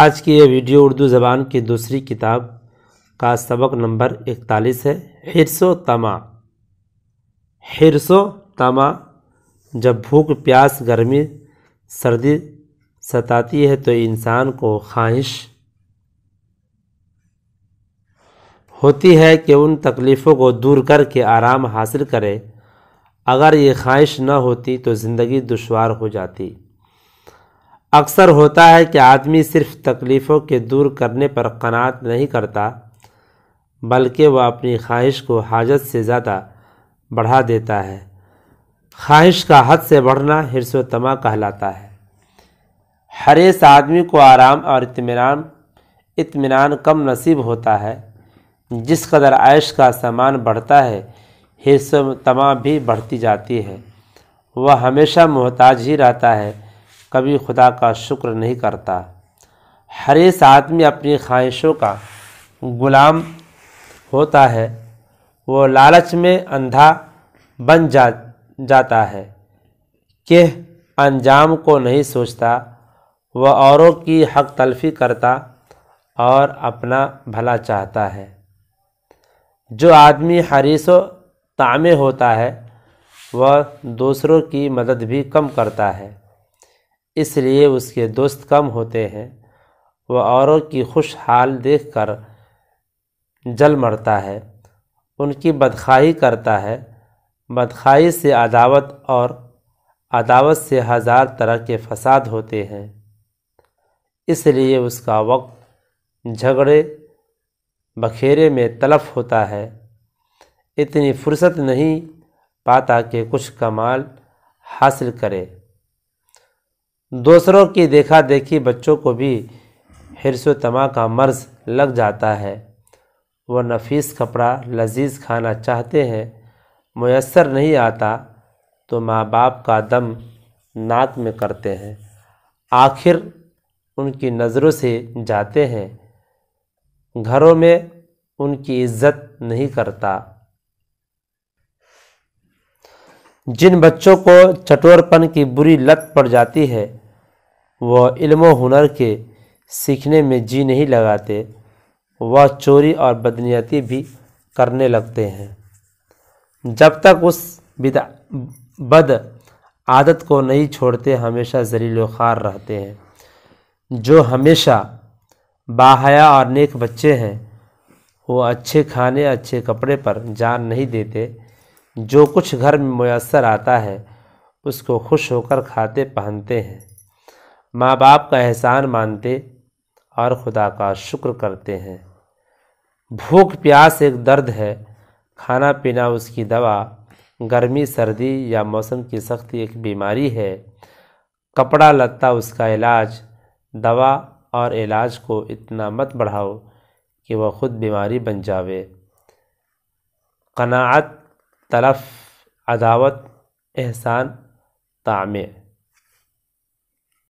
आज की यह वीडियो उर्दू ज़बान की दूसरी किताब का सबक नंबर इकतालीस है हिरसो तमा हिरसो तमा जब भूख प्यास गर्मी सर्दी सताती है तो इंसान को ख्वाहिश होती है कि उन तकलीफ़ों को दूर करके आराम हासिल करे अगर ये ख्वाहिश न होती तो ज़िंदगी दुशवार हो जाती अक्सर होता है कि आदमी सिर्फ तकलीफ़ों के दूर करने पर कनात नहीं करता बल्कि वह अपनी ख्वाहिश को हाजत से ज़्यादा बढ़ा देता है ख्वाहिश का हद से बढ़ना हिरस तमा कहलाता है इस आदमी को आराम और इतमान इतमान कम नसीब होता है जिस कदर आयश का सामान बढ़ता है हिरस तमा भी बढ़ती जाती है वह हमेशा मोहताज ही रहता है कभी खुदा का शुक्र नहीं करता हर इस आदमी अपनी ख्वाहिशों का गुलाम होता है वो लालच में अंधा बन जा जाता है के अंजाम को नहीं सोचता वह औरों की हक तलफी करता और अपना भला चाहता है जो आदमी हरीस तामे होता है वह दूसरों की मदद भी कम करता है इसलिए उसके दोस्त कम होते हैं वह औरों की खुशहाल देख कर जल मरता है उनकी बदखाही करता है बदखाही से अदावत और अदावत से हज़ार तरह के फसाद होते हैं इसलिए उसका वक्त झगड़े बखेरे में तलफ होता है इतनी फुर्सत नहीं पाता कि कुछ कमाल हासिल करे दूसरों की देखा देखी बच्चों को भी हिरसो तमा का मर्ज लग जाता है वह नफीस कपड़ा लजीज खाना चाहते हैं मैसर नहीं आता तो माँ बाप का दम नाक में करते हैं आखिर उनकी नज़रों से जाते हैं घरों में उनकी इज्जत नहीं करता जिन बच्चों को चटोरपन की बुरी लत पड़ जाती है वह इल्म हुनर के सीखने में जी नहीं लगाते वह चोरी और बदनीयती भी करने लगते हैं जब तक उस बद आदत को नहीं छोड़ते हमेशा जलील ख़ार रहते हैं जो हमेशा बाहया और नेक बच्चे हैं वो अच्छे खाने अच्छे कपड़े पर जान नहीं देते जो कुछ घर में मैसर आता है उसको खुश होकर खाते पहनते हैं माँ बाप का एहसान मानते और खुदा का शुक्र करते हैं भूख प्यास एक दर्द है खाना पीना उसकी दवा गर्मी सर्दी या मौसम की सख्ती एक बीमारी है कपड़ा लत्ता उसका इलाज दवा और इलाज को इतना मत बढ़ाओ कि वह ख़ुद बीमारी बन जावे कनात तलफ़ अदावत एहसान तामे